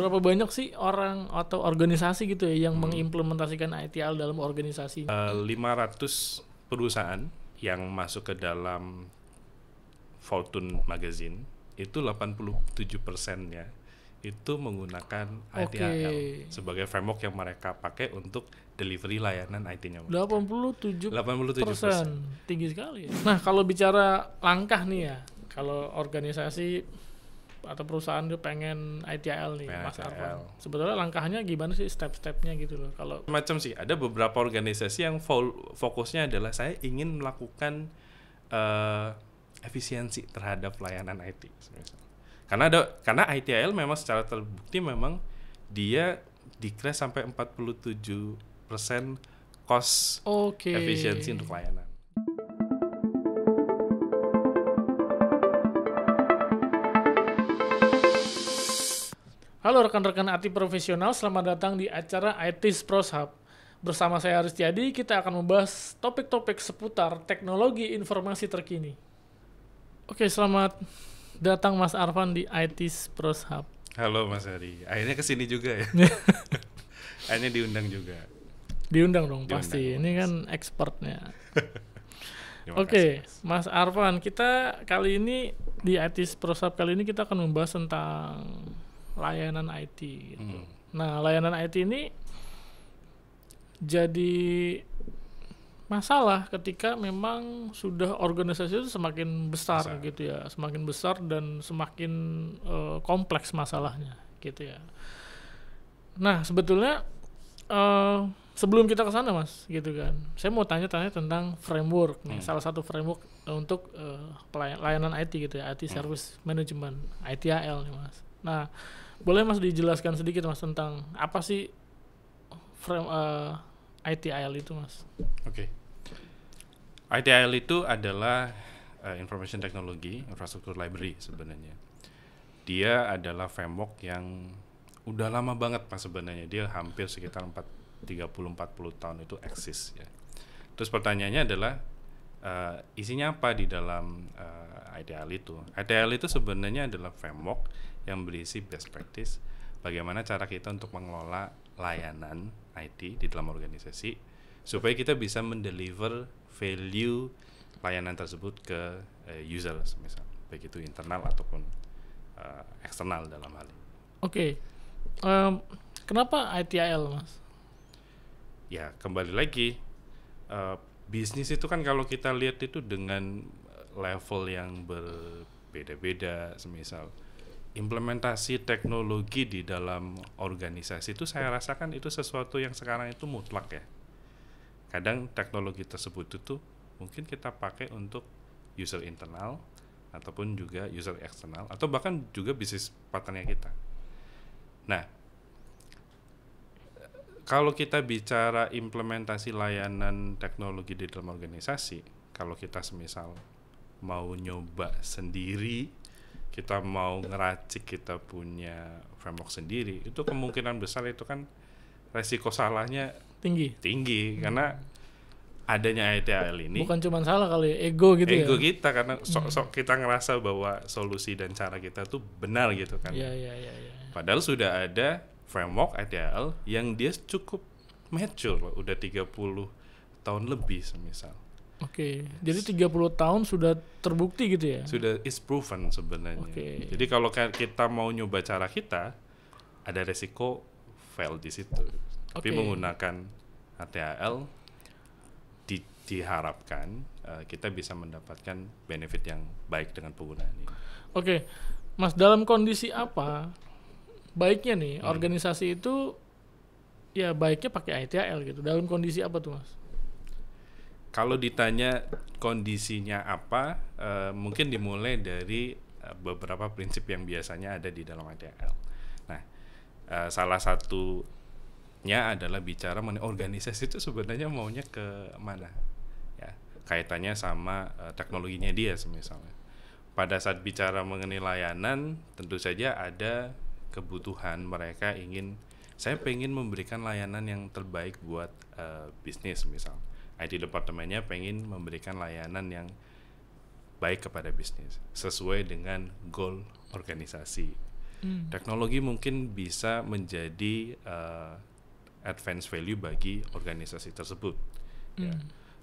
berapa banyak sih orang atau organisasi gitu ya yang hmm. mengimplementasikan ITL dalam organisasi? Uh, eh, 500 perusahaan yang masuk ke dalam Fortune Magazine itu 87 persennya itu menggunakan okay. sebagai framework yang mereka pakai untuk delivery layanan IT-nya. 87 87 persen tinggi sekali. Ya. Nah kalau bicara langkah nih ya, kalau organisasi atau perusahaan itu pengen ITIL nih pengen ya, Mas Arfan. Sebetulnya langkahnya gimana sih step-stepnya gitu loh kalau macam sih ada beberapa organisasi yang fokusnya adalah saya ingin melakukan uh, efisiensi terhadap pelayanan IT Karena ada karena ITIL memang secara terbukti memang dia decrease sampai 47% cost okay. efisiensi untuk layanan. Halo rekan-rekan IT profesional, selamat datang di acara ITIS Pros Hub. Bersama saya Aris Jadi, kita akan membahas topik-topik seputar teknologi informasi terkini. Oke, selamat datang Mas Arvan di ITIS Pros Hub. Halo Mas Ari, akhirnya kesini juga ya. akhirnya diundang juga. Diundang dong diundang pasti, dong, ini kan expertnya. Oke, kasih, Mas. Arvan, kita kali ini di ITIS Pros Hub kali ini kita akan membahas tentang layanan IT gitu. Hmm. Nah, layanan IT ini jadi masalah ketika memang sudah organisasi itu semakin besar, besar. gitu ya, semakin besar dan semakin uh, kompleks masalahnya gitu ya. Nah, sebetulnya uh, sebelum kita ke sana mas gitu kan saya mau tanya-tanya tentang framework nih hmm. salah satu framework eh, untuk uh, layanan IT gitu ya IT hmm. service management ITIL nih mas nah boleh Mas dijelaskan sedikit Mas tentang apa sih frame uh, eh, ITIL itu Mas? Oke. Okay. ITIL itu adalah uh, information technology infrastructure library sebenarnya. Dia adalah framework yang udah lama banget Mas sebenarnya. Dia hampir sekitar 4 30 40 tahun itu eksis ya. Terus pertanyaannya adalah uh, isinya apa di dalam uh, ITIL itu? ITIL itu sebenarnya adalah framework yang berisi best practice bagaimana cara kita untuk mengelola layanan IT di dalam organisasi supaya kita bisa mendeliver value layanan tersebut ke uh, eh, user misal baik itu internal ataupun uh, eksternal dalam hal ini. Oke, okay. um, kenapa ITIL mas? Ya kembali lagi uh, bisnis itu kan kalau kita lihat itu dengan level yang berbeda-beda semisal implementasi teknologi di dalam organisasi itu saya rasakan itu sesuatu yang sekarang itu mutlak ya. Kadang teknologi tersebut itu tuh mungkin kita pakai untuk user internal ataupun juga user eksternal atau bahkan juga bisnis partnernya kita. Nah, kalau kita bicara implementasi layanan teknologi di dalam organisasi, kalau kita semisal mau nyoba sendiri kita mau ngeracik kita punya framework sendiri itu kemungkinan besar itu kan resiko salahnya tinggi tinggi hmm. karena adanya ITL ini bukan cuma salah kali ya, ego gitu ego ya ego kita karena sok-sok hmm. kita ngerasa bahwa solusi dan cara kita tuh benar gitu kan ya, ya, ya, ya. padahal sudah ada framework ITL yang dia cukup mature loh, udah 30 tahun lebih semisal Oke, okay. jadi 30 tahun sudah terbukti gitu ya? Sudah is proven sebenarnya. Okay. Jadi kalau kita mau nyoba cara kita, ada resiko fail di situ. Tapi menggunakan HTAL di, diharapkan uh, kita bisa mendapatkan benefit yang baik dengan penggunaan ini. Oke, okay. Mas dalam kondisi apa baiknya nih hmm. organisasi itu ya baiknya pakai ITAL gitu. Dalam kondisi apa tuh Mas? kalau ditanya kondisinya apa, uh, mungkin dimulai dari uh, beberapa prinsip yang biasanya ada di dalam ADL. Nah, uh, salah satunya adalah bicara mengenai organisasi itu sebenarnya maunya ke mana, ya kaitannya sama uh, teknologinya dia, misalnya. Pada saat bicara mengenai layanan, tentu saja ada kebutuhan mereka ingin, saya ingin memberikan layanan yang terbaik buat uh, bisnis, misalnya IT departemennya pengen memberikan layanan yang baik kepada bisnis sesuai dengan goal organisasi. Hmm. Teknologi mungkin bisa menjadi uh, advance value bagi organisasi tersebut, ya. hmm. ya.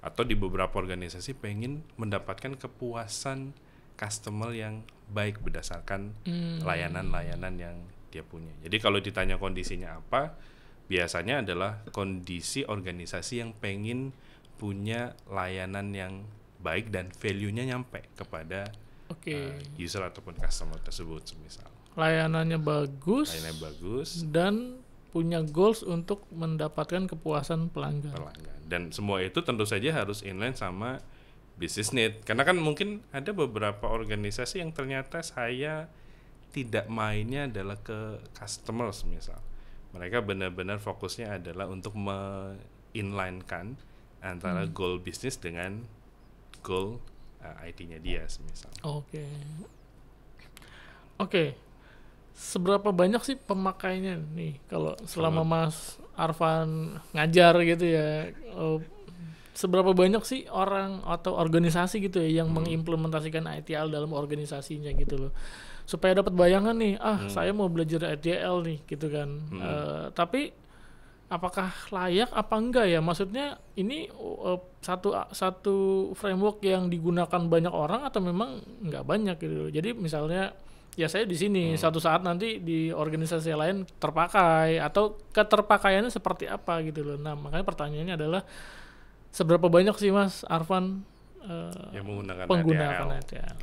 Atau di beberapa organisasi pengen mendapatkan kepuasan customer yang baik berdasarkan hmm. layanan-layanan hmm. yang dia punya. Jadi kalau ditanya kondisinya apa, biasanya adalah kondisi organisasi yang pengen punya layanan yang baik dan value-nya nyampe kepada okay. uh, eh, user ataupun customer tersebut semisal layanannya bagus layanannya bagus dan punya goals untuk mendapatkan kepuasan pelanggan pelanggan dan semua itu tentu saja harus inline sama business need karena kan mungkin ada beberapa organisasi yang ternyata saya tidak mainnya adalah ke customers misal mereka benar-benar fokusnya adalah untuk kan antara hmm. goal bisnis dengan goal uh, eh, IT-nya dia semisal. Oke. Okay. Oke. Okay. Seberapa banyak sih pemakainya nih kalau selama Sama. Mas Arfan ngajar gitu ya? Oh, seberapa banyak sih orang atau organisasi gitu ya yang hmm. mengimplementasikan ITL dalam organisasinya gitu loh supaya dapat bayangan nih ah hmm. saya mau belajar ITL nih gitu kan hmm. uh, tapi apakah layak apa enggak ya maksudnya ini uh, satu satu framework yang digunakan banyak orang atau memang nggak banyak gitu jadi misalnya ya saya di sini hmm. satu saat nanti di organisasi lain terpakai atau keterpakaiannya seperti apa gitu loh nah makanya pertanyaannya adalah seberapa banyak sih mas Arvan uh, eh, yang menggunakan pengguna ADL, ADL.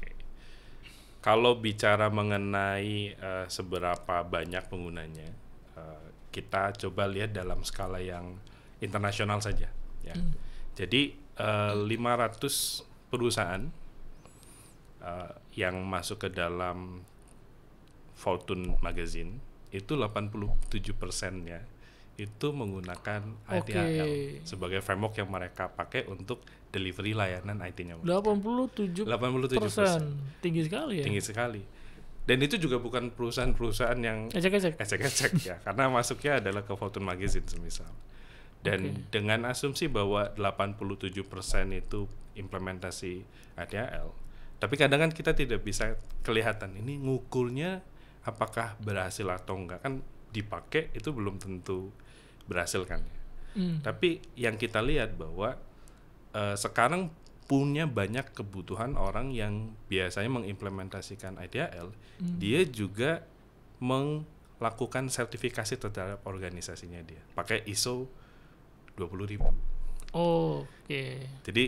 kalau bicara mengenai uh, seberapa banyak penggunanya uh, kita coba lihat dalam skala yang internasional saja ya. Hmm. Jadi uh, eh, 500 perusahaan uh, yang masuk ke dalam Fortune magazine itu 87 persennya itu menggunakan okay. ITIL sebagai framework yang mereka pakai untuk delivery layanan IT-nya. 87 87 persen. Tinggi sekali ya. Tinggi sekali dan itu juga bukan perusahaan-perusahaan yang ecek-ecek ecek-ecek ya karena masuknya adalah ke Fortune Magazine semisal dan okay. dengan asumsi bahwa 87% itu implementasi ADL tapi kadang kan kita tidak bisa kelihatan ini ngukurnya apakah berhasil atau enggak kan dipakai itu belum tentu berhasil kan mm. tapi yang kita lihat bahwa uh, sekarang punya banyak kebutuhan orang yang biasanya mengimplementasikan IDAL, hmm. dia juga melakukan sertifikasi terhadap organisasinya dia pakai ISO 20.000. Oh, oke. Okay. Jadi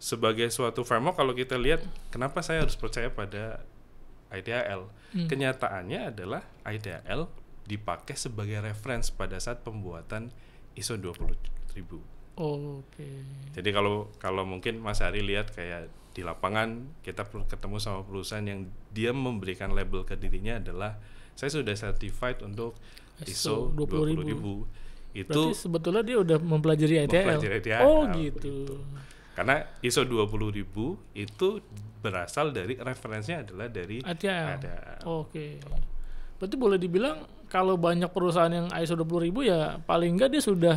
sebagai suatu framework kalau kita lihat kenapa saya harus percaya pada IDAL? Hmm. Kenyataannya adalah IDL dipakai sebagai reference pada saat pembuatan ISO 20.000. Oke. Okay. Jadi kalau kalau mungkin Mas Ari lihat kayak di lapangan kita ketemu sama perusahaan yang dia memberikan label ke dirinya adalah saya sudah certified untuk ISO, 20.000. 20 Itu Berarti sebetulnya dia udah mempelajari ITL. Mempelajari ITL. Oh gitu. gitu. Karena ISO 20.000 itu berasal dari referensinya adalah dari ITL. Ada. Oke. Okay. Berarti boleh dibilang kalau banyak perusahaan yang ISO 20.000 ya paling enggak dia sudah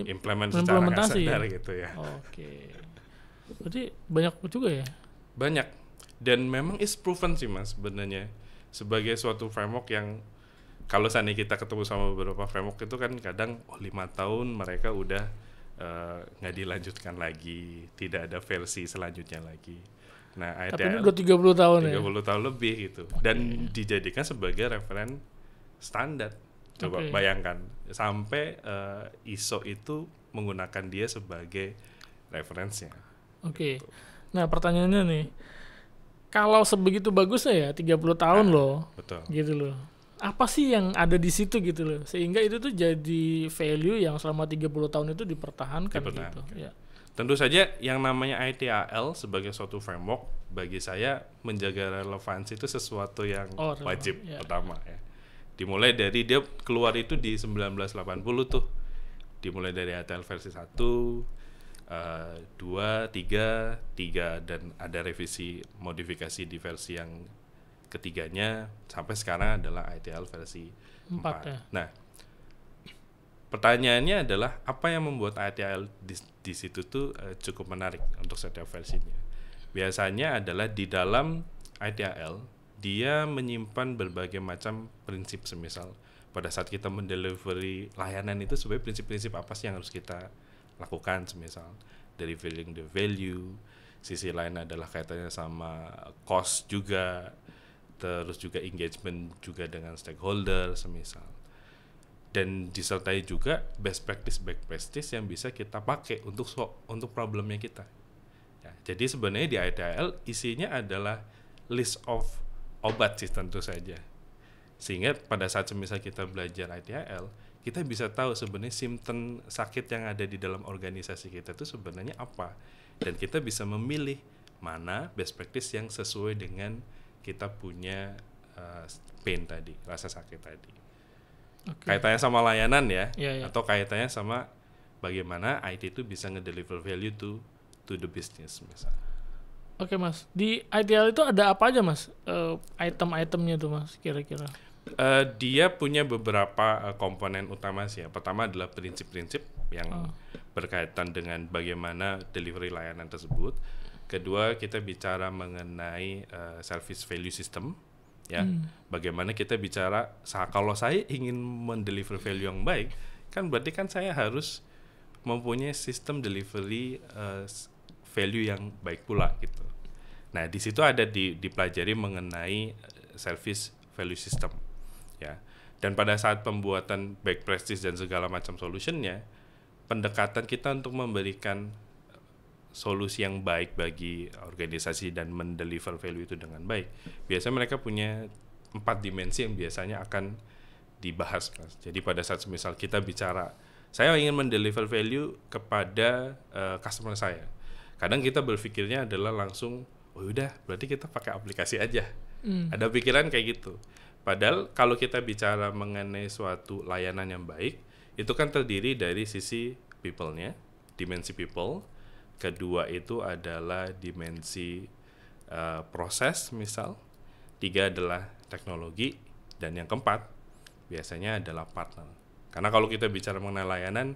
implement secara ya? sadar ya? gitu ya. Oke. Okay. Berarti banyak juga ya? Banyak. Dan memang is proven sih mas sebenarnya sebagai suatu framework yang kalau seandainya kita ketemu sama beberapa framework itu kan kadang oh lima tahun mereka udah eh, nggak uh, dilanjutkan lagi, tidak ada versi selanjutnya lagi. Nah, ada Tapi ini udah 30 tahun 30 ya. 30 tahun lebih gitu okay. dan dijadikan sebagai referen standar Coba okay. bayangkan sampai uh, ISO itu menggunakan dia sebagai referensinya. Oke. Okay. Gitu. Nah, pertanyaannya nih. Kalau sebegitu bagusnya ya 30 tahun nah, loh. Betul. Gitu loh. Apa sih yang ada di situ gitu loh sehingga itu tuh jadi value yang selama 30 tahun itu dipertahankan, gitu. dipertahankan. gitu. Ya. Tentu saja yang namanya ITAL sebagai suatu framework bagi saya menjaga relevansi itu sesuatu yang oh, wajib ya. pertama ya dimulai dari dia keluar itu di 1980 tuh dimulai dari ATL versi 1 eh, dua tiga tiga dan ada revisi modifikasi di versi yang ketiganya sampai sekarang adalah ITL versi empat. 4. Ya. Nah, pertanyaannya adalah apa yang membuat ITL di, di situ tuh uh, cukup menarik untuk setiap versinya. Biasanya adalah di dalam ITL dia menyimpan berbagai macam prinsip semisal pada saat kita mendelivery layanan itu sebenarnya prinsip-prinsip apa sih yang harus kita lakukan semisal dari feeling the value sisi lain adalah kaitannya sama cost juga terus juga engagement juga dengan stakeholder semisal dan disertai juga best practice best practice yang bisa kita pakai untuk so, untuk problemnya kita ya, jadi sebenarnya di ITIL isinya adalah list of obat sih tentu saja. Sehingga pada saat semisal kita belajar ITIL, kita bisa tahu sebenarnya simptom sakit yang ada di dalam organisasi kita itu sebenarnya apa. Dan kita bisa memilih mana best practice yang sesuai dengan kita punya uh, pain tadi, rasa sakit tadi. Okay. Kaitannya sama layanan ya, yeah, yeah. atau kaitannya sama bagaimana IT itu bisa ngedeliver value to to the business misalnya. Oke mas, di ITL itu ada apa aja mas? Uh, item-itemnya tuh mas, kira-kira? Uh, dia punya beberapa uh, komponen utama sih. Ya. Pertama adalah prinsip-prinsip yang oh. berkaitan dengan bagaimana delivery layanan tersebut. Kedua kita bicara mengenai uh, service value system, ya. Hmm. Bagaimana kita bicara, kalau saya ingin mendeliver value yang baik, kan berarti kan saya harus mempunyai sistem delivery uh, value yang baik pula gitu. Nah, di situ ada di, dipelajari mengenai eh, service value system, ya. Dan pada saat pembuatan back practice dan segala macam solutionnya, pendekatan kita untuk memberikan eh, solusi yang baik bagi organisasi dan mendeliver value itu dengan baik. Biasanya mereka punya empat dimensi yang biasanya akan dibahas, mas. Jadi pada saat misal kita bicara, saya ingin mendeliver value kepada uh, customer saya. Kadang kita berpikirnya adalah langsung oh udah berarti kita pakai aplikasi aja hmm. ada pikiran kayak gitu padahal kalau kita bicara mengenai suatu layanan yang baik itu kan terdiri dari sisi people-nya dimensi people kedua itu adalah dimensi uh, proses misal tiga adalah teknologi dan yang keempat biasanya adalah partner karena kalau kita bicara mengenai layanan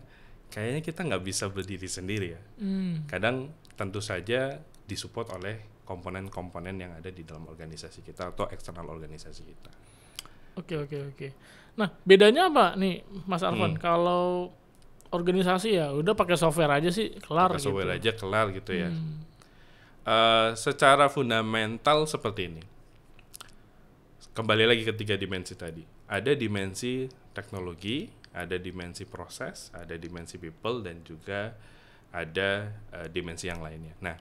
kayaknya kita nggak bisa berdiri sendiri ya hmm. kadang tentu saja disupport oleh komponen-komponen yang ada di dalam organisasi kita atau eksternal organisasi kita. Oke oke oke. Nah bedanya apa nih Mas hmm. Arfan hmm. kalau organisasi ya udah pakai software aja sih kelar. Pakai gitu. software aja kelar gitu ya. Uh, secara fundamental seperti ini. Kembali lagi ke tiga dimensi tadi. Ada dimensi teknologi, ada dimensi proses, ada dimensi people dan juga ada uh, dimensi yang lainnya. Nah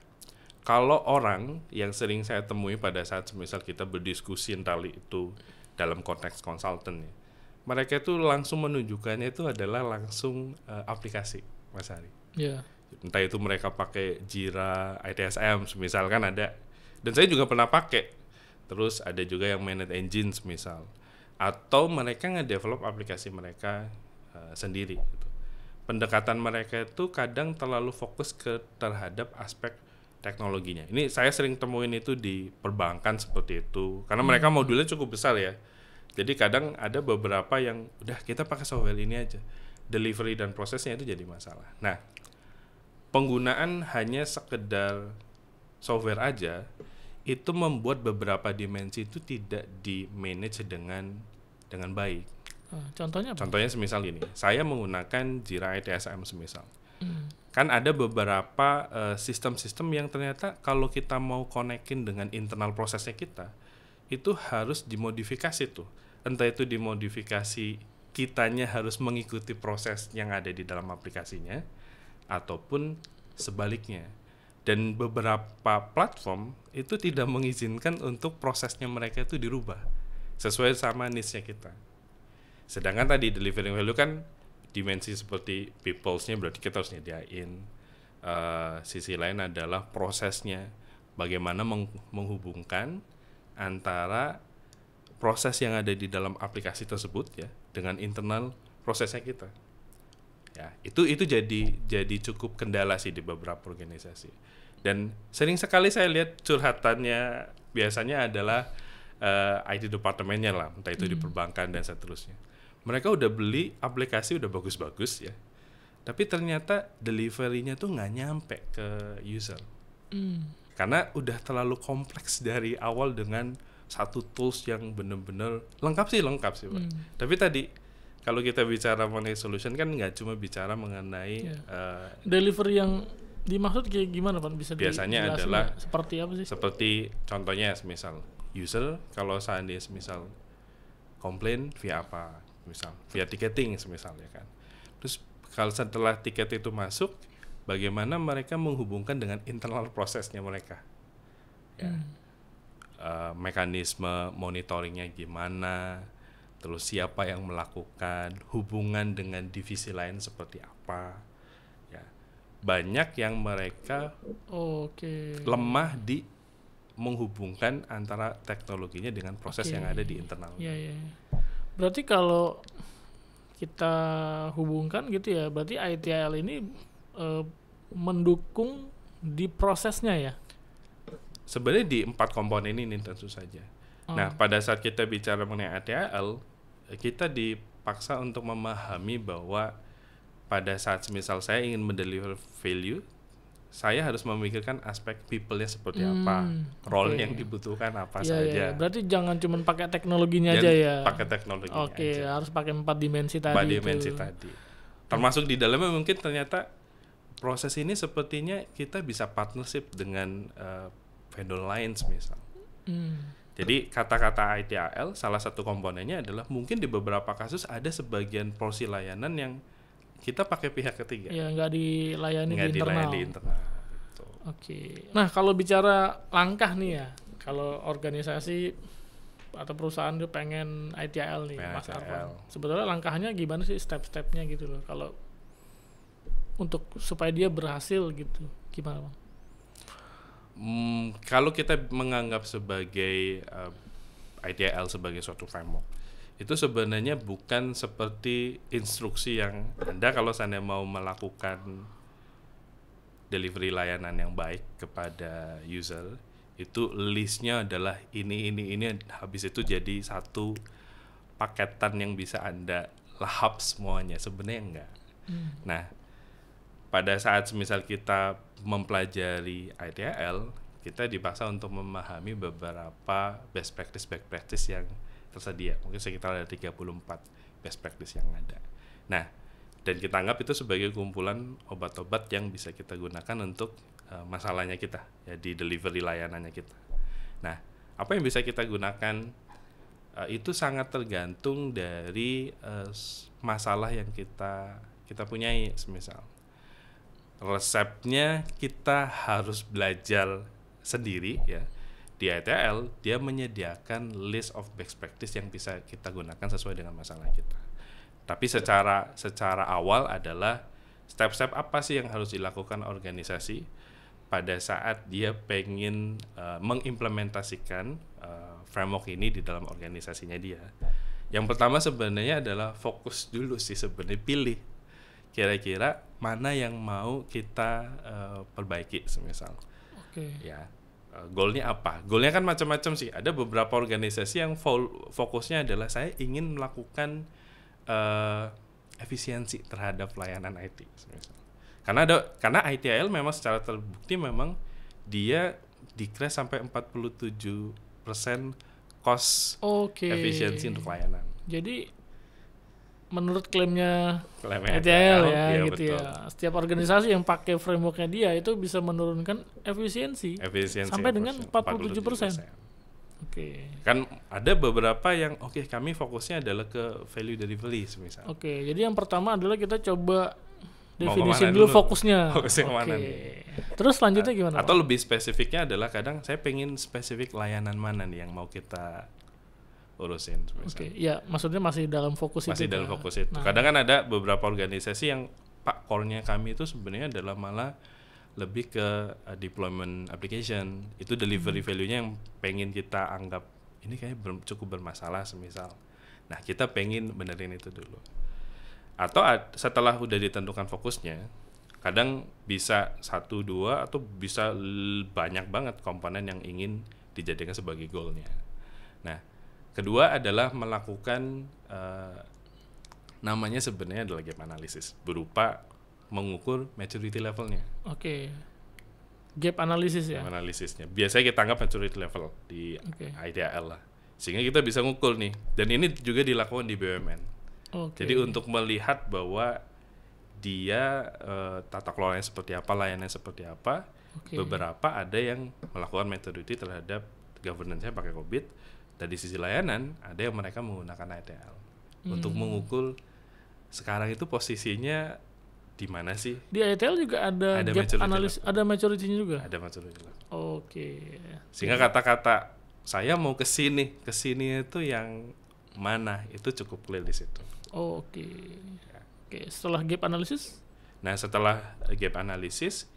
kalau orang yang sering saya temui pada saat semisal kita berdiskusi tentang itu dalam konteks konsultan ya, mereka itu langsung menunjukkannya itu adalah langsung uh, aplikasi Mas Hari. Yeah. Entah itu mereka pakai Jira, ITSM, semisal kan ada. Dan saya juga pernah pakai. Terus ada juga yang manage engine, semisal. Atau mereka nge-develop aplikasi mereka uh, sendiri. Gitu. pendekatan mereka itu kadang terlalu fokus ke terhadap aspek teknologinya. Ini saya sering temuin itu di perbankan seperti itu karena hmm. mereka modulnya cukup besar ya. Jadi kadang ada beberapa yang udah kita pakai software ini aja. Delivery dan prosesnya itu jadi masalah. Nah, penggunaan hanya sekedar software aja itu membuat beberapa dimensi itu tidak di manage dengan dengan baik. Oh, contohnya apa? Contohnya semisal ini, saya menggunakan Jira ITSM semisal. Hmm kan ada beberapa sistem eh, sistem-sistem yang ternyata kalau kita mau konekin dengan internal prosesnya kita itu harus dimodifikasi tuh entah itu dimodifikasi kitanya harus mengikuti proses yang ada di dalam aplikasinya ataupun sebaliknya dan beberapa platform itu tidak mengizinkan untuk prosesnya mereka itu dirubah sesuai sama niche-nya kita sedangkan tadi delivering value kan dimensi seperti peoples-nya berarti kita harus nyediain uh, sisi lain adalah prosesnya bagaimana meng menghubungkan antara proses yang ada di dalam aplikasi tersebut ya dengan internal prosesnya kita ya itu itu jadi jadi cukup kendala sih di beberapa organisasi dan sering sekali saya lihat curhatannya biasanya adalah uh, eh, IT departemennya lah entah itu hmm. di perbankan dan seterusnya mereka udah beli aplikasi udah bagus-bagus ya tapi ternyata deliverynya tuh nggak nyampe ke user mm. karena udah terlalu kompleks dari awal dengan satu tools yang bener-bener lengkap sih lengkap sih pak mm. tapi tadi kalau kita bicara mengenai solution kan nggak cuma bicara mengenai yeah. Iya. uh, delivery yang dimaksud kayak gimana pak bisa biasanya adalah ya? seperti apa sih seperti contohnya misal user kalau seandainya misal komplain via apa misal via semisal misalnya kan terus kalau setelah tiket itu masuk bagaimana mereka menghubungkan dengan internal prosesnya mereka ya hmm. uh, mekanisme monitoringnya gimana terus siapa yang melakukan hubungan dengan divisi lain seperti apa ya banyak yang mereka okay. lemah di menghubungkan antara teknologinya dengan proses okay. yang ada di internal. Yeah, yeah. Ya. Berarti kalau kita hubungkan gitu ya, berarti ITIL ini e, mendukung di prosesnya ya? Sebenarnya di empat komponen ini tentu saja. Hmm. Nah, pada saat kita bicara mengenai ITIL, kita dipaksa untuk memahami bahwa pada saat misal saya ingin mendeliver value saya harus memikirkan aspek people-nya seperti hmm, apa, role okay. yang dibutuhkan apa yeah, iya, saja. Yeah. Berarti jangan cuma pakai teknologinya jangan aja ya. Pakai teknologi. Oke, okay, harus pakai empat dimensi tadi. Empat dimensi tadi. Termasuk di dalamnya mungkin ternyata proses ini sepertinya kita bisa partnership dengan uh, vendor lines misal. Hmm. Jadi kata-kata ITAL salah satu komponennya adalah mungkin di beberapa kasus ada sebagian porsi layanan yang kita pakai pihak ketiga ya nggak dilayani nggak di internal, dilayani di internal oke nah kalau bicara langkah nih ya kalau organisasi atau perusahaan itu pengen ITIL nih pengen Mas Arwan. sebetulnya langkahnya gimana sih step-stepnya gitu loh kalau untuk supaya dia berhasil gitu gimana bang? Hmm, kalau kita menganggap sebagai uh, eh, ITL sebagai suatu framework itu sebenarnya bukan seperti instruksi yang Anda kalau Anda mau melakukan delivery layanan yang baik kepada user itu listnya adalah ini ini ini habis itu jadi satu paketan yang bisa Anda lahap semuanya sebenarnya enggak. Hmm. Nah, pada saat misal kita mempelajari ITL, kita dipaksa untuk memahami beberapa best practice best practice yang tersedia mungkin sekitar ada 34 best practice yang ada nah dan kita anggap itu sebagai kumpulan obat-obat yang bisa kita gunakan untuk uh, masalahnya kita ya di delivery layanannya kita nah apa yang bisa kita gunakan uh, itu sangat tergantung dari uh, masalah yang kita kita punyai semisal resepnya kita harus belajar sendiri ya di ITL dia menyediakan list of best practice yang bisa kita gunakan sesuai dengan masalah kita. Tapi secara secara awal adalah step-step apa sih yang harus dilakukan organisasi pada saat dia pengen uh, mengimplementasikan uh, framework ini di dalam organisasinya dia. Yang pertama sebenarnya adalah fokus dulu sih sebenarnya pilih kira-kira mana yang mau kita uh, perbaiki semisal. Oke. Okay. Ya Eh, goalnya apa? Goalnya kan macam-macam sih. Ada beberapa organisasi yang fokusnya adalah saya ingin melakukan uh, efisiensi terhadap pelayanan IT. Karena ada karena ITIL memang secara terbukti memang dia decrease sampai 47 persen cost okay. efisiensi untuk layanan. Jadi menurut klaimnya Klaimnya ETL ya, iya, gitu ya gitu betul. ya. Setiap organisasi yang pakai frameworknya dia itu bisa menurunkan efisiensi, sampai dengan 47 persen. Oke. Okay. Kan ada beberapa yang oke okay, kami fokusnya adalah ke value delivery misalnya. Oke, okay, jadi yang pertama adalah kita coba definisi dulu, dulu fokusnya. Fokusnya okay. mana? nih? Terus selanjutnya gimana? Atau lebih spesifiknya adalah kadang saya pengen spesifik layanan mana nih yang mau kita urusin. Oke, okay. ya maksudnya masih dalam fokus masih itu. Masih dalam ya. fokus itu. Nah. Kadang kan ada beberapa organisasi yang pak core kami itu sebenarnya adalah malah lebih ke uh, deployment application. Itu delivery hmm. value-nya yang pengen kita anggap ini kayak ber cukup bermasalah semisal. Nah, kita pengen benerin itu dulu. Atau setelah udah ditentukan fokusnya, kadang bisa satu dua atau bisa banyak banget komponen yang ingin dijadikan sebagai goalnya. Nah, Kedua adalah melakukan uh, namanya sebenarnya adalah gap analysis berupa mengukur maturity levelnya. Oke. Okay. Gap analisis ya. Gap analisisnya. Biasanya kita anggap maturity level di okay. IDL lah. Sehingga kita bisa ngukur nih. Dan ini juga dilakukan di BUMN. Okay. Jadi untuk melihat bahwa dia e, tata kelolanya seperti apa, layanannya seperti apa. Okay. Beberapa ada yang melakukan maturity terhadap governance-nya pakai COVID dan sisi layanan ada yang mereka menggunakan ITL hmm. untuk mengukul sekarang itu posisinya di mana sih? Di ITL juga ada, ada gap analis, ada maturity-nya juga. Ada maturity. Oke. Okay. Sehingga kata-kata saya mau ke sini, ke sini itu yang mana itu cukup clear di situ. Oke. Okay. Ya. Oke, okay. setelah gap analisis? Nah, setelah gap analisis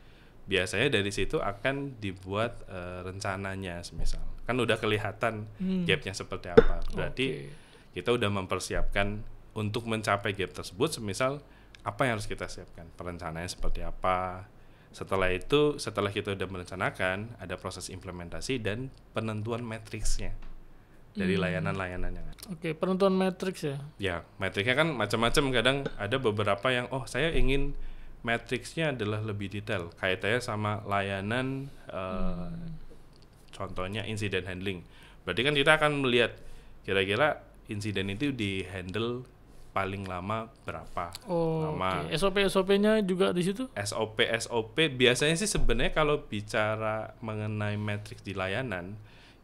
biasanya dari situ akan dibuat uh, rencananya semisal kan udah kelihatan hmm. gapnya seperti apa berarti okay. kita udah mempersiapkan untuk mencapai gap tersebut semisal apa yang harus kita siapkan perencanaannya seperti apa setelah itu setelah kita udah merencanakan ada proses implementasi dan penentuan matriksnya dari hmm. layanan-layanannya. Oke, okay, penentuan matriks ya? Ya, matriksnya kan macam-macam. Kadang ada beberapa yang, oh saya ingin matriksnya adalah lebih detail. Kaitannya sama layanan uh, hmm. Contohnya incident handling. Berarti kan kita akan melihat kira-kira insiden itu di handle paling lama berapa oh, lama. Okay. SOP SOP-nya juga di situ? SOP SOP biasanya sih sebenarnya kalau bicara mengenai matriks di layanan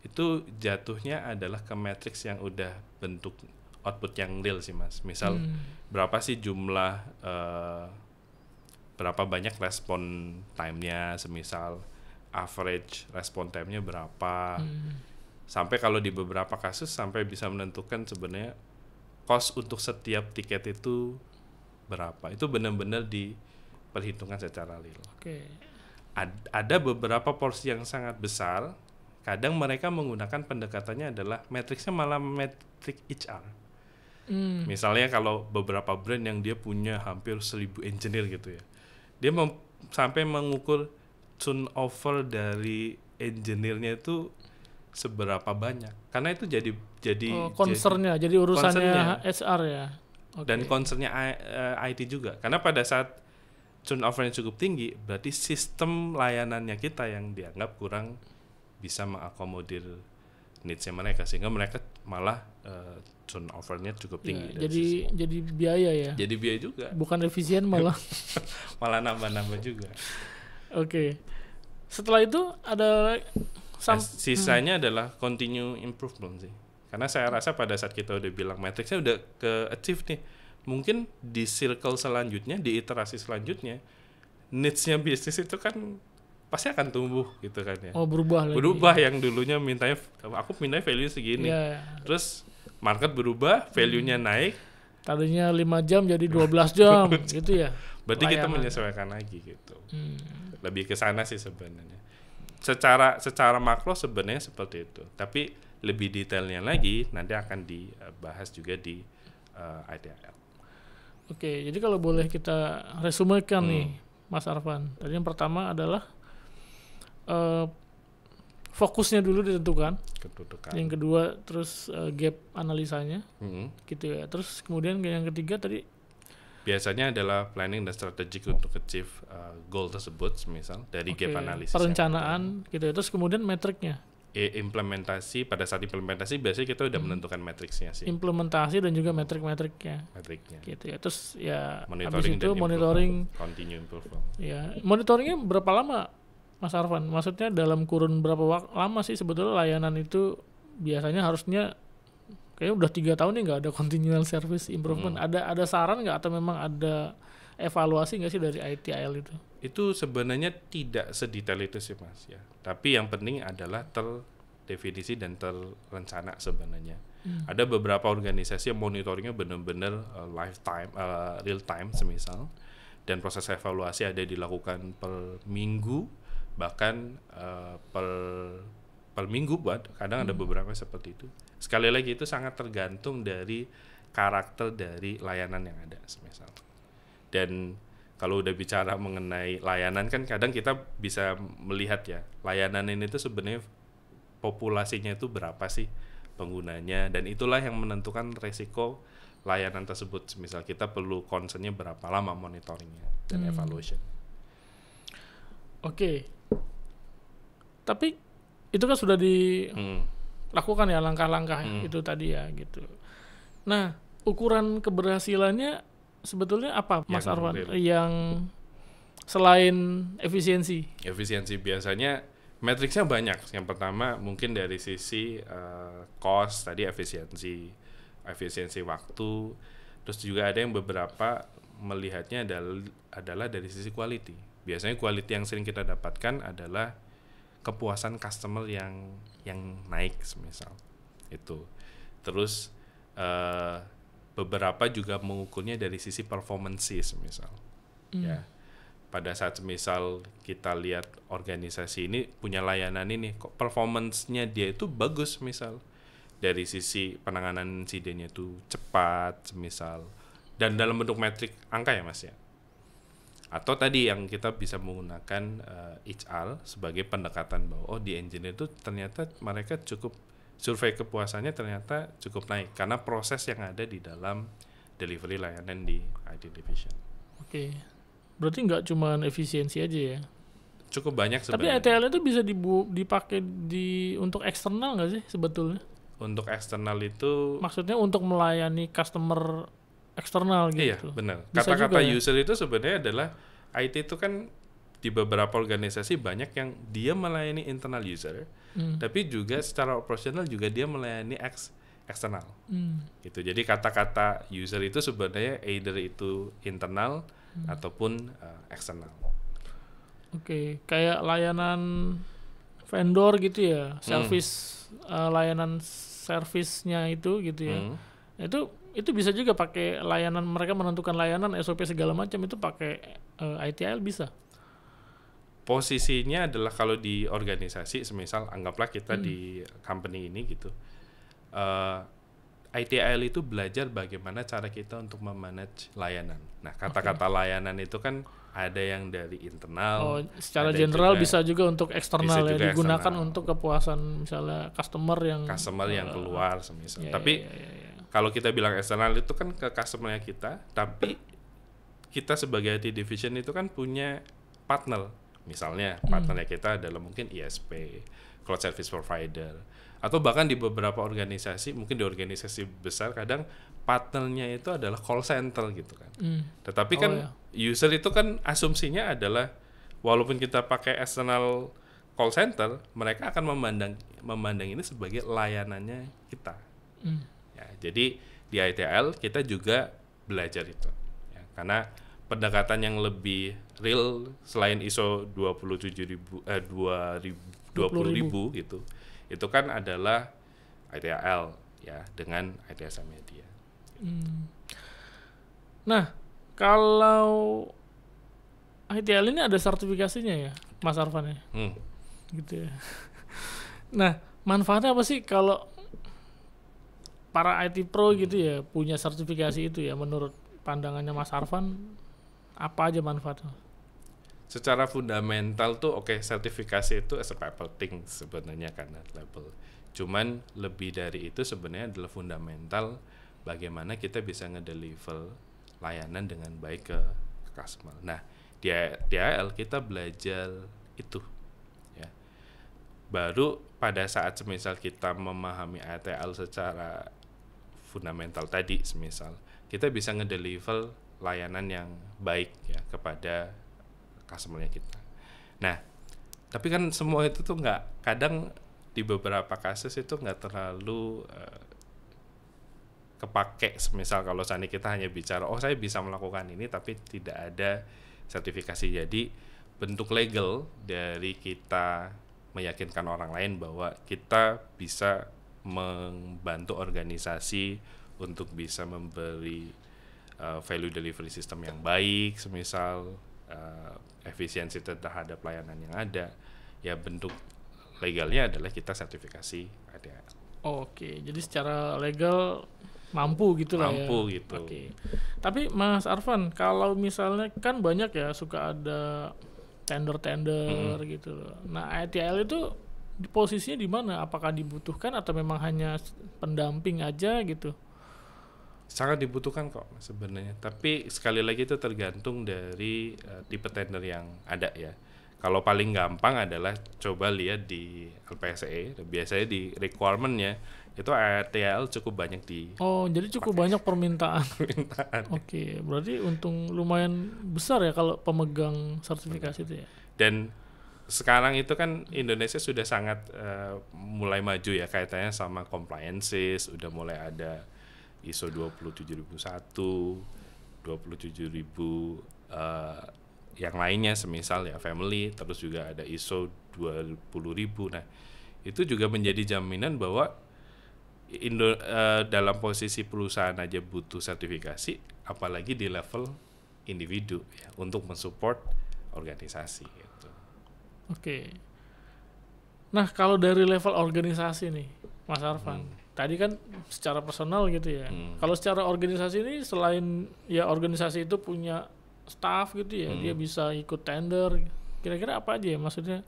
itu jatuhnya adalah ke matriks yang udah bentuk output yang real sih mas. Misal hmm. berapa sih jumlah uh, berapa banyak respon time-nya semisal average respon time-nya berapa. Hmm. Sampai kalau di beberapa kasus sampai bisa menentukan sebenarnya cost untuk setiap tiket itu berapa. Itu benar-benar diperhitungkan secara real. Okay. Ad, ada beberapa porsi yang sangat besar, kadang mereka menggunakan pendekatannya adalah matriksnya malah metrik HR. Hmm. Misalnya kalau beberapa brand yang dia punya hampir seribu engineer gitu ya. Dia sampai mengukur turnover dari engineer-nya itu seberapa banyak karena itu jadi jadi oh, concernnya jadi, jadi urusannya concernnya. HR ya okay. dan concernnya IT eh, juga karena pada saat turnover-nya cukup tinggi berarti sistem layanannya kita yang dianggap kurang bisa mengakomodir needs mereka sehingga mereka malah uh, eh, turnover-nya cukup iya, tinggi ya, jadi sisi. jadi biaya ya jadi biaya juga bukan efisien malah malah nambah-nambah juga Oke. Setelah itu ada sam- nah, sisanya hmm. adalah continue improvement sih. Karena saya rasa pada saat kita udah bilang matrixnya udah ke achieve nih, mungkin di circle selanjutnya, di iterasi selanjutnya, needs-nya bisnis itu kan pasti akan tumbuh gitu kan ya. Oh, berubah lagi. Berubah yang dulunya mintanya aku mintanya value segini. Yeah. Terus market berubah, value-nya naik, tadinya 5 jam jadi 12 jam gitu ya. Berarti layanan. kita menyesuaikan lagi gitu. Hmm. Lebih ke sana sih sebenarnya. Secara secara makro sebenarnya seperti itu. Tapi lebih detailnya lagi nanti akan dibahas juga di uh, eh, IDL. Oke, jadi kalau boleh kita resumekan hmm. nih Mas Arfan. Tadi yang pertama adalah uh, fokusnya dulu ditentukan. Ketutukan. Yang kedua terus uh, gap analisanya, mm-hmm. gitu ya. Terus kemudian yang ketiga tadi biasanya adalah planning dan strategik untuk achieve uh, goal tersebut, misal dari okay. gap analisis. Perencanaan, gitu ya. Terus kemudian metriknya. E implementasi pada saat implementasi biasanya kita udah hmm. menentukan metriknya sih. Implementasi dan juga metrik-metriknya. Metriknya. Gitu ya. Terus ya monitoring itu dan monitoring continue improve. Ya, monitoringnya berapa lama Mas Arvan, maksudnya dalam kurun berapa waktu lama sih sebetulnya layanan itu biasanya harusnya kayaknya udah tiga tahun nih nggak ada continual service improvement. Hmm. Ada ada saran nggak atau memang ada evaluasi nggak sih dari ITIL itu? Itu sebenarnya tidak sedetail itu sih mas ya. Tapi yang penting adalah terdefinisi dan terrencana sebenarnya. Hmm. Ada beberapa organisasi yang monitoringnya benar-benar uh, lifetime, uh, real time semisal, dan proses evaluasi ada dilakukan per minggu bahkan uh, eh, per per minggu buat kadang hmm. ada beberapa seperti itu sekali lagi itu sangat tergantung dari karakter dari layanan yang ada semisal dan kalau udah bicara mengenai layanan kan kadang kita bisa melihat ya layanan ini tuh sebenarnya populasinya itu berapa sih penggunanya dan itulah yang menentukan resiko layanan tersebut misal kita perlu concernnya berapa lama monitoringnya dan hmm. evaluation oke tapi itu kan sudah hmm. dilakukan ya langkah-langkah hmm. itu tadi ya gitu. Nah, ukuran keberhasilannya sebetulnya apa, Mas yang Arwan? Real. Yang selain efisiensi? Efisiensi biasanya matriksnya banyak. Yang pertama mungkin dari sisi uh, cost tadi efisiensi, efisiensi waktu. Terus juga ada yang beberapa melihatnya adalah adalah dari sisi quality. Biasanya quality yang sering kita dapatkan adalah kepuasan customer yang yang naik semisal itu terus uh, beberapa juga mengukurnya dari sisi performances misal mm. ya pada saat semisal kita lihat organisasi ini punya layanan ini kok performancenya dia itu bagus misal dari sisi penanganan insidennya itu cepat semisal dan dalam bentuk metrik angka ya mas ya atau tadi yang kita bisa menggunakan uh, eh, HR sebagai pendekatan bahwa oh di engineer itu ternyata mereka cukup survei kepuasannya ternyata cukup naik karena proses yang ada di dalam delivery layanan di IT division. Oke, berarti nggak cuma efisiensi aja ya? Cukup banyak sebenarnya. Tapi ETL itu bisa dibu dipakai di untuk eksternal nggak sih sebetulnya? Untuk eksternal itu maksudnya untuk melayani customer eksternal gitu. Iya, benar. Kata-kata juga, ya. user itu sebenarnya adalah IT itu kan di beberapa organisasi banyak yang dia melayani internal user, hmm. tapi juga secara operasional juga dia melayani ex- eksternal. Hmm. Gitu. Jadi kata-kata user itu sebenarnya either itu internal hmm. ataupun uh, eksternal. Oke, okay. kayak layanan vendor gitu ya, hmm. service hmm. uh, layanan servicenya itu gitu ya. Hmm. Itu itu bisa juga pakai layanan mereka menentukan layanan SOP segala macam itu pakai uh, eh, ITIL bisa posisinya adalah kalau di organisasi semisal anggaplah kita hmm. di company ini gitu uh, eh, ITIL itu belajar bagaimana cara kita untuk memanage layanan nah kata-kata okay. layanan itu kan ada yang dari internal oh secara general juga, bisa juga untuk eksternal ya digunakan external. untuk kepuasan misalnya customer yang customer yang eh, keluar semisal iya, tapi iya, iya, kalau kita bilang eksternal itu kan ke customernya kita tapi kita sebagai IT division itu kan punya partner misalnya hmm. partnernya kita adalah mungkin ISP cloud service provider atau bahkan di beberapa organisasi mungkin di organisasi besar kadang partnernya itu adalah call center gitu kan Mm. tetapi oh, kan iya. user itu kan asumsinya adalah walaupun kita pakai external call center mereka akan memandang memandang ini sebagai layanannya kita Mm. Ya, jadi di ITL kita juga belajar itu. Ya, karena pendekatan yang lebih real selain ISO 27000 eh 2000 20000 gitu. Itu kan adalah ITL ya dengan ITS Media. Hmm. Nah, kalau ITL ini ada sertifikasinya ya, Mas Arvan ya? Hmm. Gitu ya. Nah, manfaatnya apa sih kalau para IT pro gitu ya punya sertifikasi itu ya menurut pandangannya Mas Arvan apa aja manfaatnya? Secara fundamental tuh oke okay, sertifikasi itu as a paper thing sebenarnya karena level. Cuman lebih dari itu sebenarnya adalah fundamental bagaimana kita bisa ngedeliver layanan dengan baik ke customer. Nah, di DHL kita belajar itu ya. Baru pada saat semisal kita memahami ATL secara fundamental tadi semisal kita bisa ngedeliver layanan yang baik ya kepada customer-nya kita. Nah, tapi kan semua itu tuh nggak kadang di beberapa kasus itu nggak terlalu uh, kepake misal kalau sani kita hanya bicara oh saya bisa melakukan ini tapi tidak ada sertifikasi jadi bentuk legal dari kita meyakinkan orang lain bahwa kita bisa membantu organisasi untuk bisa memberi uh, eh, value delivery system yang baik, semisal uh, efisiensi terhadap layanan yang ada, ya bentuk legalnya adalah kita sertifikasi ada. Oke, jadi secara legal mampu gitu mampu ya. Mampu gitu. Oke. Tapi Mas Arvan, kalau misalnya kan banyak ya suka ada tender-tender -hmm. gitu Nah, ITL itu di posisinya di mana? Apakah dibutuhkan atau memang hanya pendamping aja gitu? Sangat dibutuhkan kok sebenarnya. Tapi sekali lagi itu tergantung dari uh, tipe tender yang ada ya. Kalau paling gampang adalah coba lihat di LPSE. Biasanya di requirementnya itu ATL cukup banyak di. Oh, jadi cukup pakai. banyak permintaan. permintaan. Oke, berarti untung lumayan besar ya kalau pemegang sertifikasi itu ya. Dan sekarang itu kan Indonesia sudah sangat uh, mulai maju ya kaitannya sama compliances, sudah mulai ada ISO 27001, 27000 uh, yang lainnya semisal ya family, terus juga ada ISO 20000. Nah, itu juga menjadi jaminan bahwa Indo uh, dalam posisi perusahaan aja butuh sertifikasi, apalagi di level individu ya untuk mensupport organisasi. Ya. Oke. Nah, kalau dari level organisasi nih, Mas Arfan. Hmm. Tadi kan secara personal gitu ya. Hmm. Kalau secara organisasi ini selain ya organisasi itu punya staff gitu ya, hmm. dia bisa ikut tender. Kira-kira apa aja ya maksudnya?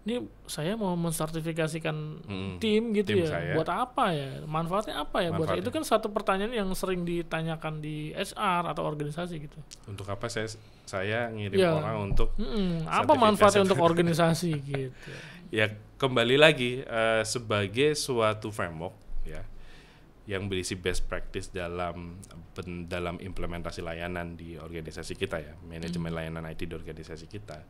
ini saya mau mensertifikasikan hmm, tim gitu tim ya saya. buat apa ya manfaatnya apa ya manfaatnya. buat itu kan satu pertanyaan yang sering ditanyakan di HR atau organisasi gitu untuk apa saya saya ngirim ya. orang untuk hmm, apa manfaatnya untuk organisasi gitu ya kembali lagi uh, sebagai suatu framework ya yang berisi best practice dalam dalam implementasi layanan di organisasi kita ya manajemen hmm. layanan IT di organisasi kita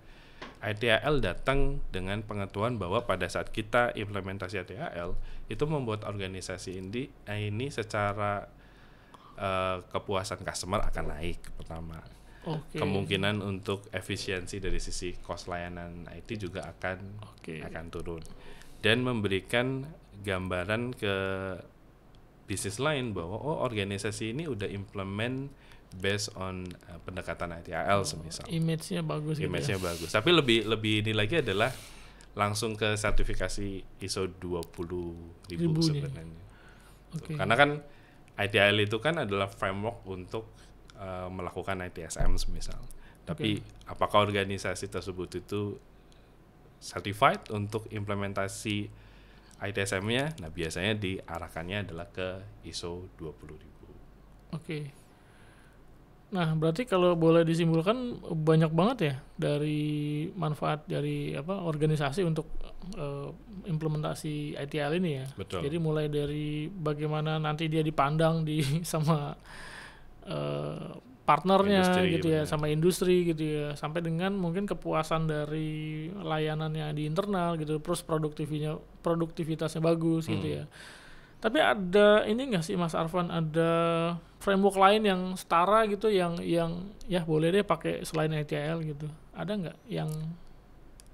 ITAL datang dengan pengetahuan bahwa pada saat kita implementasi ITAL itu membuat organisasi ini eh, ini secara uh, kepuasan customer akan naik pertama. Okay. Kemungkinan untuk efisiensi dari sisi cost layanan IT juga akan okay. akan turun dan memberikan gambaran ke bisnis lain bahwa oh organisasi ini udah implement based on uh, pendekatan ITIL semisal. Image-nya bagus. Gitu ya. Image-nya ya. bagus. Tapi lebih lebih ini lagi adalah langsung ke sertifikasi ISO 20000 ribu sebenarnya. Okay. Karena kan ITIL itu kan adalah framework untuk uh, melakukan ITSM semisal. Tapi okay. apakah organisasi tersebut itu certified untuk implementasi ITSM-nya? Nah, biasanya diarahkannya adalah ke ISO 20000. Oke. Okay. Nah, berarti kalau boleh disimpulkan banyak banget ya dari manfaat dari apa organisasi untuk uh, implementasi ITL ini ya. Betul. Jadi mulai dari bagaimana nanti dia dipandang di sama uh, partnernya industry, gitu ya, bener. sama industri gitu ya, sampai dengan mungkin kepuasan dari layanannya di internal gitu, terus produktivitasnya produktivitasnya bagus gitu hmm. gitu ya tapi ada ini nggak sih Mas Arfan ada framework lain yang setara gitu yang yang ya boleh deh pakai selain ETL gitu. Ada nggak yang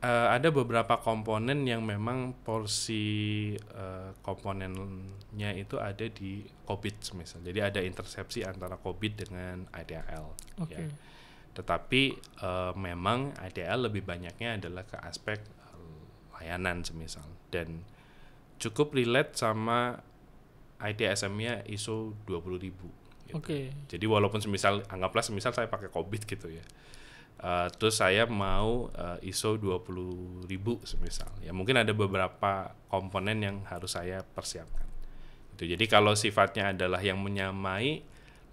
uh, ada beberapa komponen yang memang porsi uh, komponennya itu ada di COVID misalnya. Jadi ada intersepsi antara COVID dengan IDL. Okay. Ya. Tetapi uh, memang IDL lebih banyaknya adalah ke aspek uh, layanan semisal dan cukup relate sama ITSM-nya ISO 20000. Gitu. Oke. Okay. Jadi walaupun semisal anggaplah semisal saya pakai COVID gitu ya. Uh, terus saya mau uh, ISO 20000 semisal. Ya mungkin ada beberapa komponen yang harus saya persiapkan. Gitu. Jadi kalau sifatnya adalah yang menyamai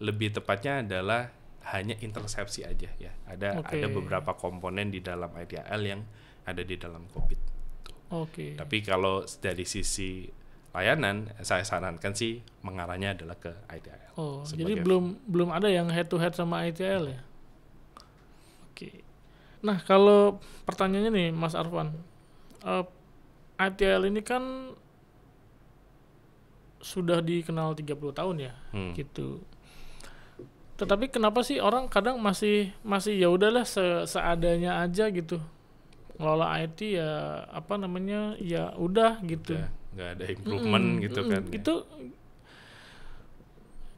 lebih tepatnya adalah hanya intersepsi aja ya. Ada okay. ada beberapa komponen di dalam ITAL yang ada di dalam COVID. Oke. Okay. Tapi kalau dari sisi layanan, saya sarankan sih mengarahnya adalah ke ITL. Oh, jadi belum belum ada yang head to head sama ITL ya? Oke. Okay. Nah, kalau pertanyaannya nih Mas Arfan, uh, eh, ITIL ini kan sudah dikenal 30 tahun ya, hmm. gitu. Tetapi kenapa sih orang kadang masih masih ya udahlah se seadanya aja gitu. Ngelola IT ya apa namanya? Ya udah gitu. Yeah nggak ada improvement mm gitu kan. Mm -hmm. Itu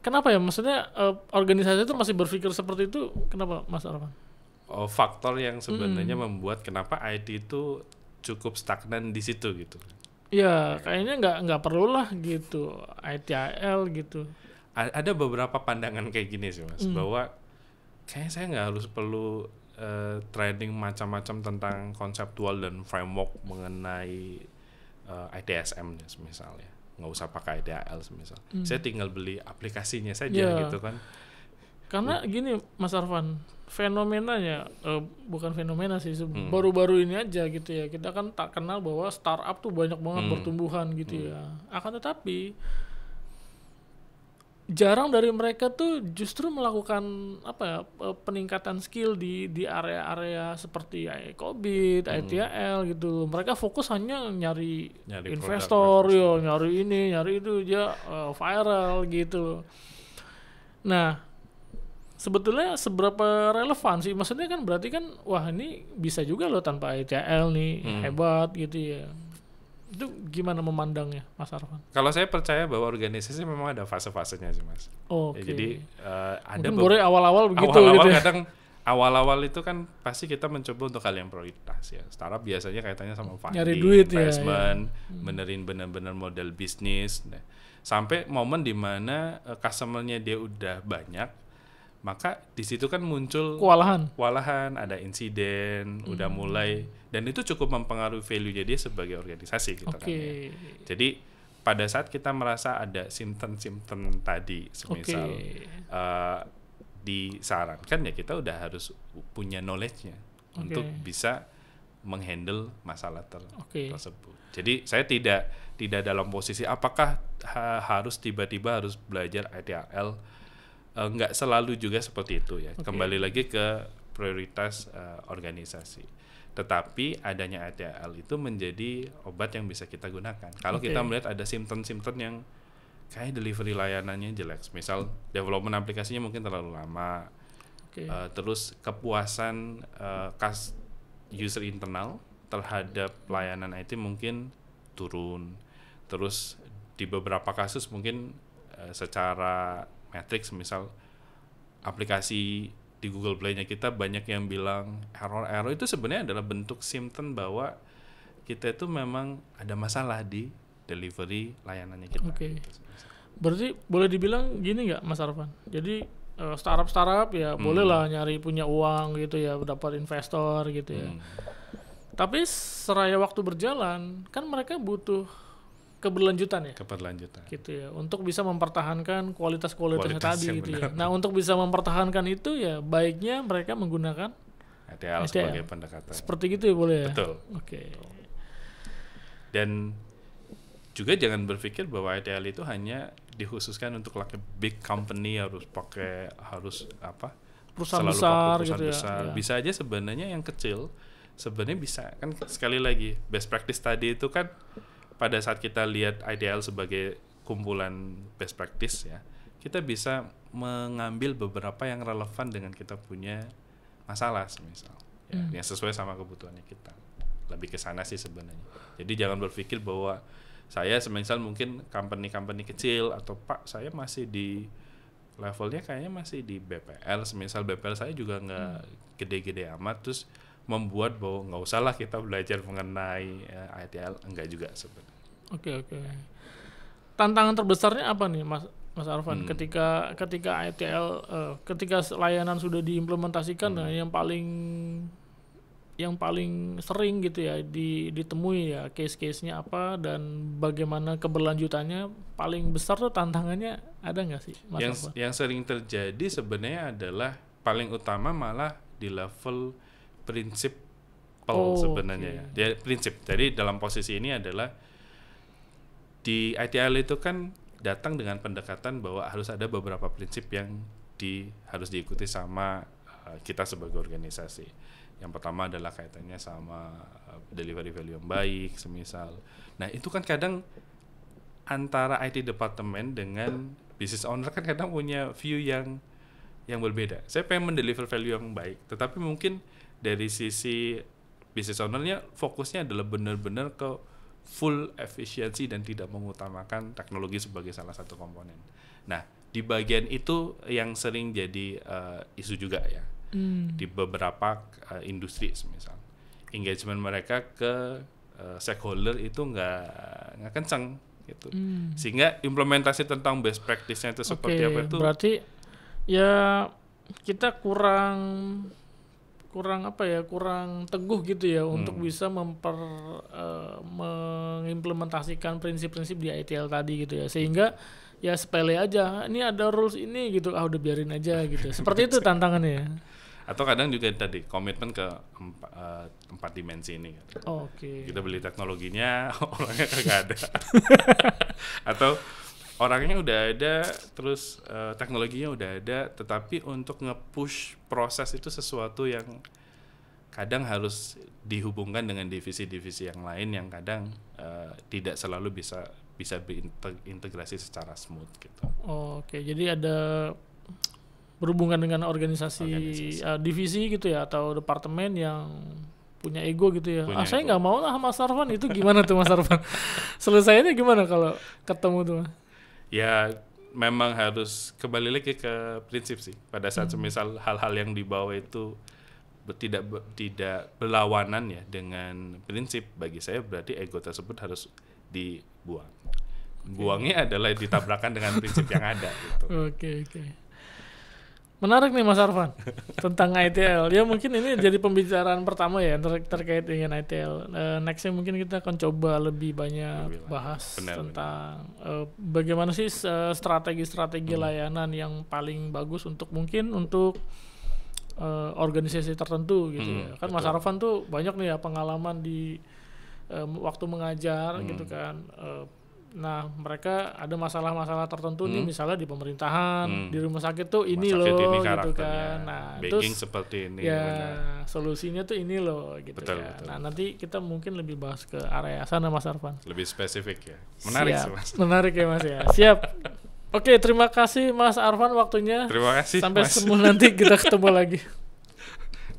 kenapa ya? Maksudnya uh, organisasi itu masih berpikir seperti itu kenapa Mas Arman? Oh, faktor yang sebenarnya mm membuat kenapa IT itu cukup stagnan di situ gitu. Ya, kayaknya nggak nggak lah gitu ITIL gitu. A ada beberapa pandangan kayak gini sih mas, mm. bahwa kayaknya saya nggak harus perlu uh, training macam-macam tentang konseptual dan framework mengenai uh, eh, IDSM misalnya nggak usah pakai IDL misal hmm. saya tinggal beli aplikasinya saja yeah. gitu kan karena uh. gini Mas Arfan fenomenanya uh, bukan fenomena sih hmm. baru-baru ini aja gitu ya kita kan tak kenal bahwa startup tuh banyak banget hmm. pertumbuhan gitu hmm. ya akan tetapi jarang dari mereka tuh justru melakukan apa ya peningkatan skill di di area-area seperti ya, COVID, hmm. ITL gitu. Mereka fokus hanya nyari, nyari investor, yo, nyari ini, nyari itu aja uh, eh, viral gitu. Nah, sebetulnya seberapa relevan sih? Maksudnya kan berarti kan wah ini bisa juga loh tanpa ITL nih, hmm. hebat gitu ya itu gimana memandangnya Mas Arfan? Kalau saya percaya bahwa organisasi memang ada fase-fasenya sih Mas. Oke. Oh, okay. Ya, jadi uh, ada Mungkin awal-awal begitu awal-awal gitu ya. kadang awal-awal itu kan pasti kita mencoba untuk hal yang prioritas ya. Startup biasanya kaitannya sama funding, Nyari duit investment, ya, ya. Hmm. benerin benar-benar model bisnis. Nah, sampai momen dimana uh, eh, customernya dia udah banyak, maka di situ kan muncul kewalahan kewalahan ada insiden hmm. udah mulai dan itu cukup mempengaruhi value jadi sebagai organisasi gitu okay. kan ya. jadi pada saat kita merasa ada simptom-simptom tadi semisal okay. uh, eh, disarankan ya kita udah harus punya knowledge-nya okay. untuk bisa menghandle masalah ter okay. tersebut. Jadi saya tidak tidak dalam posisi apakah ha harus tiba-tiba harus belajar ITRL uh, selalu juga seperti itu ya. Okay. Kembali lagi ke prioritas uh, organisasi. Tetapi adanya ADL itu menjadi obat yang bisa kita gunakan. Kalau okay. kita melihat ada simptom-simptom yang kayak delivery layanannya jelek, misal development aplikasinya mungkin terlalu lama, okay. uh, eh, terus kepuasan uh, kas user internal terhadap layanan IT mungkin turun, terus di beberapa kasus mungkin uh, secara Matrix misal aplikasi di Google Play-nya kita banyak yang bilang error-error itu sebenarnya adalah bentuk simptom bahwa kita itu memang ada masalah di delivery layanannya kita. Oke. Okay. Berarti boleh dibilang gini nggak Mas Arfan? Jadi eh, startup startup ya hmm. bolehlah nyari punya uang gitu ya dapat investor gitu ya. Hmm. Tapi seraya waktu berjalan kan mereka butuh keberlanjutan ya keberlanjutan gitu ya untuk bisa mempertahankan kualitas kualitasnya kualitas tadi gitu ya nah untuk bisa mempertahankan itu ya baiknya mereka menggunakan ideal sebagai pendekatan seperti gitu ya boleh ya? betul oke okay. dan juga jangan berpikir bahwa ideal itu hanya dikhususkan untuk like big company harus pakai harus apa perusahaan selalu besar gitu perusahaan gitu besar. Ya, bisa aja sebenarnya yang kecil sebenarnya bisa kan sekali lagi best practice tadi itu kan pada saat kita lihat IDL sebagai kumpulan best practice ya, kita bisa mengambil beberapa yang relevan dengan kita punya masalah misal ya, hmm. yang sesuai sama kebutuhannya kita. Lebih ke sana sih sebenarnya. Jadi jangan berpikir bahwa saya semisal mungkin company-company kecil atau pak saya masih di levelnya kayaknya masih di BPL semisal BPL saya juga nggak hmm. gede-gede amat terus membuat bahwa nggak usahlah kita belajar mengenai uh, eh, ITL enggak juga sebenarnya. Oke okay, oke. Okay. Tantangan terbesarnya apa nih Mas Mas Arfan hmm. ketika ketika ITL uh, eh, ketika layanan sudah diimplementasikan hmm. nah, yang paling yang paling sering gitu ya di, ditemui ya case-case-nya apa dan bagaimana keberlanjutannya paling besar tuh tantangannya ada nggak sih Mas yang yang sering terjadi sebenarnya adalah paling utama malah di level prinsip oh, sebenarnya okay. ya. Dia prinsip. Jadi dalam posisi ini adalah di ITL itu kan datang dengan pendekatan bahwa harus ada beberapa prinsip yang di harus diikuti sama uh, kita sebagai organisasi. Yang pertama adalah kaitannya sama eh, delivery value yang baik, semisal. Nah, itu kan kadang antara IT department dengan business owner kan kadang punya view yang yang berbeda. Saya pengen mendeliver value yang baik, tetapi mungkin dari sisi business ownernya fokusnya adalah benar-benar ke full efisiensi dan tidak mengutamakan teknologi sebagai salah satu komponen. Nah, di bagian itu yang sering jadi uh, isu juga ya hmm. di beberapa uh, industri misal engagement mereka ke uh, stakeholder itu nggak nggak kencang gitu hmm. sehingga implementasi tentang best practice-nya itu seperti okay. apa itu berarti ya kita kurang kurang apa ya kurang teguh gitu ya hmm. untuk bisa memper uh, mengimplementasikan prinsip-prinsip di ITL tadi gitu ya sehingga ya sepele aja ini ada rules ini gitu ah udah biarin aja gitu seperti itu tantangannya ya. atau kadang juga tadi komitmen ke empat, uh, eh, empat dimensi ini gitu. Oh, Oke. Okay. Kita beli teknologinya orangnya kagak ada. atau orangnya udah ada, terus uh, teknologinya udah ada, tetapi untuk nge-push proses itu sesuatu yang kadang harus dihubungkan dengan divisi-divisi yang lain yang kadang uh, tidak selalu bisa bisa berintegrasi secara smooth gitu. Oh, Oke, okay. jadi ada berhubungan dengan organisasi, organisasi. Uh, divisi gitu ya atau departemen yang punya ego gitu ya. Punya ah, saya nggak mau lah Mas Arvan itu gimana tuh Mas Arfan? Selesainya gimana kalau ketemu tuh? ya memang harus kembali lagi ke prinsip sih pada saat hmm. semisal hal-hal yang dibawa itu tidak tidak berlawanan ya dengan prinsip bagi saya berarti ego tersebut harus dibuang. Okay. Buangnya adalah ditabrakan dengan prinsip yang ada gitu. Oke okay, oke. Okay. Menarik nih Mas Arfan tentang ITL. Ya mungkin ini jadi pembicaraan pertama ya ter terkait dengan ITL. Uh, eh, nextnya mungkin kita akan coba lebih banyak lebih bahas benar, tentang benar. Uh, bagaimana sih eh, strategi-strategi hmm. layanan yang paling bagus untuk mungkin untuk uh, organisasi tertentu gitu hmm, ya. Kan betul. Mas Arfan tuh banyak nih ya pengalaman di uh, waktu mengajar gitu hmm. gitu kan. Uh, Nah, mereka ada masalah-masalah tertentu hmm. nih misalnya di pemerintahan, hmm. di rumah sakit tuh ini sakit loh ini gitu kan. Nah, baking terus, seperti ini. Ya, benar. solusinya tuh ini loh gitu betul, ya. Betul, nah, betul. nanti kita mungkin lebih bahas ke area sana Mas Arfan. Lebih spesifik ya. Menarik Siap. Mas. Menarik ya Mas ya. Siap. Oke, terima kasih Mas Arfan waktunya. Terima kasih. Sampai mas. nanti kita ketemu lagi.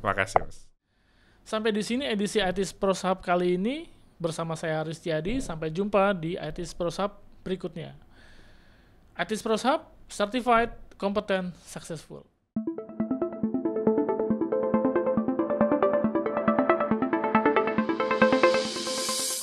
Terima kasih Mas. Sampai di sini edisi Artis Pro Hub kali ini. Bersama saya Aristiadi sampai jumpa di ITIS ProSub berikutnya. ITIS ProSub, Certified, Competent, Successful.